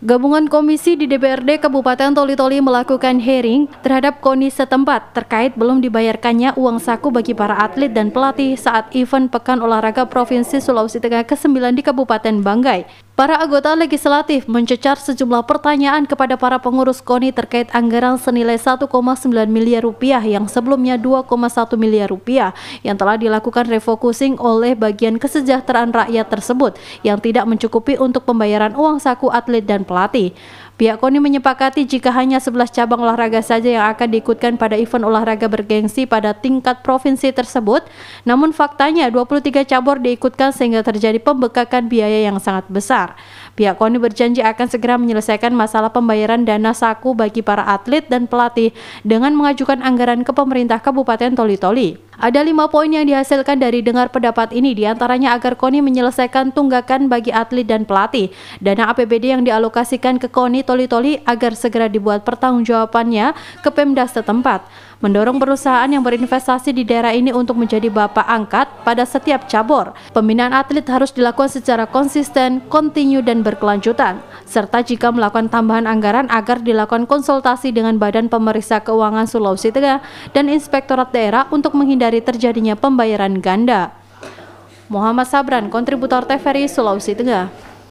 Gabungan Komisi di DPRD Kabupaten Toli-Toli melakukan hearing terhadap KONI setempat terkait belum dibayarkannya uang saku bagi para atlet dan pelatih saat event Pekan Olahraga Provinsi Sulawesi Tengah ke-9 di Kabupaten Banggai. Para anggota legislatif mencecar sejumlah pertanyaan kepada para pengurus KONI terkait anggaran senilai 1,9 miliar rupiah yang sebelumnya 2,1 miliar rupiah yang telah dilakukan refocusing oleh bagian kesejahteraan rakyat tersebut yang tidak mencukupi untuk pembayaran uang saku atlet dan pelatih. Pihak KONI menyepakati jika hanya 11 cabang olahraga saja yang akan diikutkan pada event olahraga bergengsi pada tingkat provinsi tersebut, namun faktanya 23 cabur diikutkan sehingga terjadi pembekakan biaya yang sangat besar. Pihak KONI berjanji akan segera menyelesaikan masalah pembayaran dana saku bagi para atlet dan pelatih dengan mengajukan anggaran ke pemerintah Kabupaten Toli-Toli. Ada lima poin yang dihasilkan dari dengar pendapat ini, diantaranya agar KONI menyelesaikan tunggakan bagi atlet dan pelatih. Dana APBD yang dialokasikan ke KONI Toli-Toli agar segera dibuat pertanggungjawabannya ke Pemda setempat. Mendorong perusahaan yang berinvestasi di daerah ini untuk menjadi bapak angkat pada setiap cabur. Pembinaan atlet harus dilakukan secara konsisten, kontinu, dan berkelanjutan. Serta jika melakukan tambahan anggaran agar dilakukan konsultasi dengan Badan Pemeriksa Keuangan Sulawesi Tengah dan Inspektorat Daerah untuk menghindari dari terjadinya pembayaran ganda. Muhammad Sabran, kontributor TVRI Sulawesi Tengah.